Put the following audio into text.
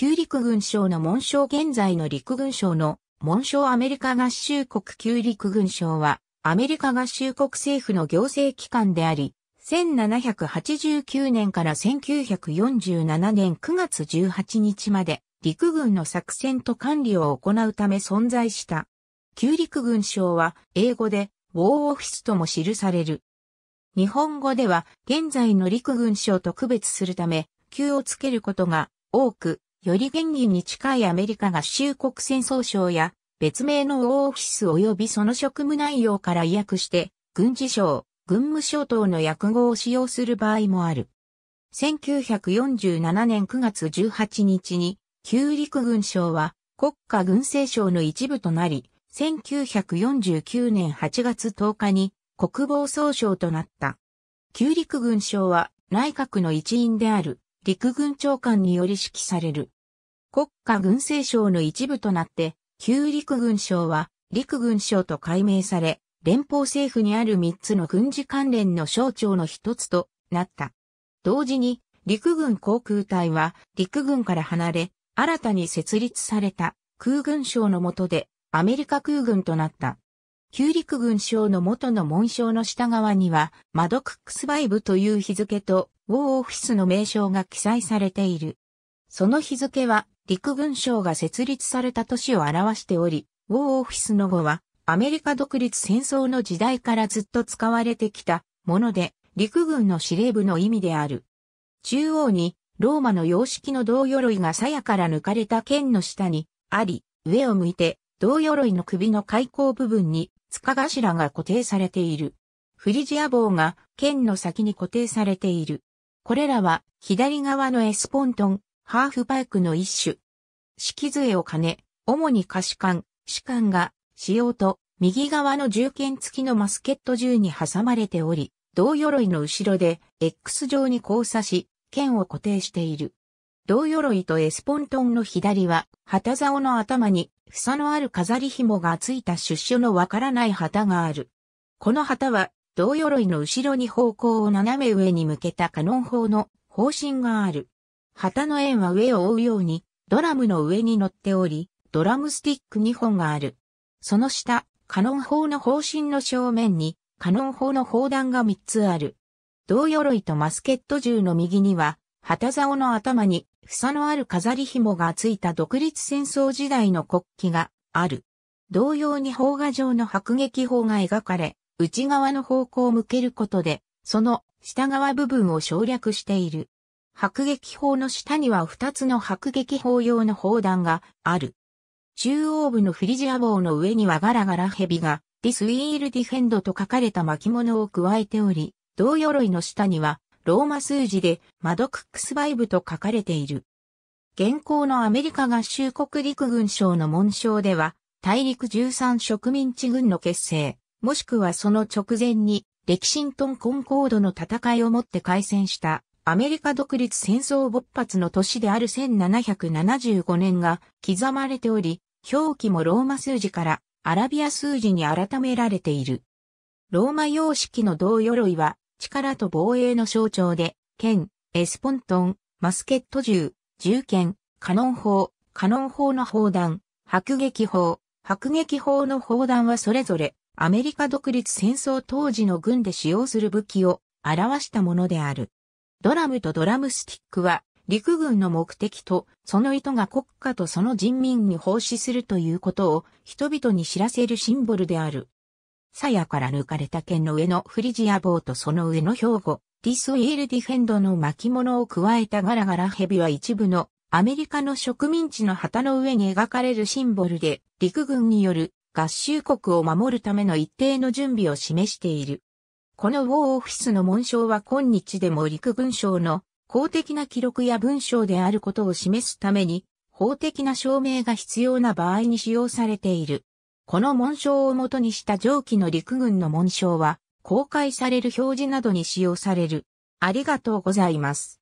旧陸軍省の紋章現在の陸軍省の紋章アメリカ合衆国旧陸軍省はアメリカ合衆国政府の行政機関であり、1789年から1947年9月18日まで陸軍の作戦と管理を行うため存在した。旧陸軍省は英語でウォーオフィスとも記される。日本語では現在の陸軍省と区別するため、旧をつけることが多く、より原因に近いアメリカ合衆国戦争省や別名のオーフィス及びその職務内容から意訳して、軍事省、軍務省等の訳語を使用する場合もある。1947年9月18日に、旧陸軍省は国家軍政省の一部となり、1949年8月10日に国防総省となった。旧陸軍省は内閣の一員である陸軍長官により指揮される。国家軍政省の一部となって、旧陸軍省は陸軍省と改名され、連邦政府にある三つの軍事関連の省庁の一つとなった。同時に、陸軍航空隊は陸軍から離れ、新たに設立された空軍省の下でアメリカ空軍となった。旧陸軍省の元の紋章の下側には、マドクックスバイブという日付と、ウォーオフィスの名称が記載されている。その日付は、陸軍省が設立された年を表しており、ウォーオフィスの語は、アメリカ独立戦争の時代からずっと使われてきたもので、陸軍の司令部の意味である。中央に、ローマの様式の銅鎧が鞘から抜かれた剣の下に、あり、上を向いて、銅鎧の首の開口部分に、塚頭が固定されている。フリジア棒が剣の先に固定されている。これらは左側のエスポントン、ハーフパイクの一種。式図絵を兼ね、主に可視管、視管が、仕様と、右側の銃剣付きのマスケット銃に挟まれており、銅鎧の後ろで X 状に交差し、剣を固定している。銅鎧とエスポントンの左は、旗竿の頭に、房のある飾り紐がついた出所のわからない旗がある。この旗は、銅鎧の後ろに方向を斜め上に向けたカノン砲の方針がある。旗の円は上を覆うように、ドラムの上に乗っており、ドラムスティック2本がある。その下、カノン砲の方針の正面に、カノン砲の砲弾が3つある。銅鎧とマスケット銃の右には、旗竿の頭に、房のある飾り紐がついた独立戦争時代の国旗がある。同様に砲画状の迫撃砲が描かれ、内側の方向を向けることで、その下側部分を省略している。迫撃砲の下には2つの迫撃砲用の砲弾がある。中央部のフリジア帽の上にはガラガラ蛇が、ディスイールディフェンドと書かれた巻物を加えており、銅鎧の下には、ローマ数字でマドクックスバイブと書かれている。現行のアメリカ合衆国陸軍省の紋章では、大陸13植民地軍の結成、もしくはその直前に、歴史ントンコンコードの戦いをもって開戦したアメリカ独立戦争勃発の年である1775年が刻まれており、表記もローマ数字からアラビア数字に改められている。ローマ様式の銅鎧は力と防衛の象徴で、剣、エスポントン、マスケット銃、銃剣、カノン砲、カノン砲の砲弾、迫撃砲、迫撃砲の砲弾はそれぞれアメリカ独立戦争当時の軍で使用する武器を表したものである。ドラムとドラムスティックは陸軍の目的とその意図が国家とその人民に奉仕するということを人々に知らせるシンボルである。鞘から抜かれた剣の上のフリジア棒とその上の兵庫、ディスウィールディフェンドの巻物を加えたガラガラ蛇は一部のアメリカの植民地の旗の上に描かれるシンボルで陸軍による合衆国を守るための一定の準備を示している。このウォーオフィスの紋章は今日でも陸軍省の公的な記録や文章であることを示すために法的な証明が必要な場合に使用されている。この紋章をもとにした上記の陸軍の紋章は公開される表示などに使用される。ありがとうございます。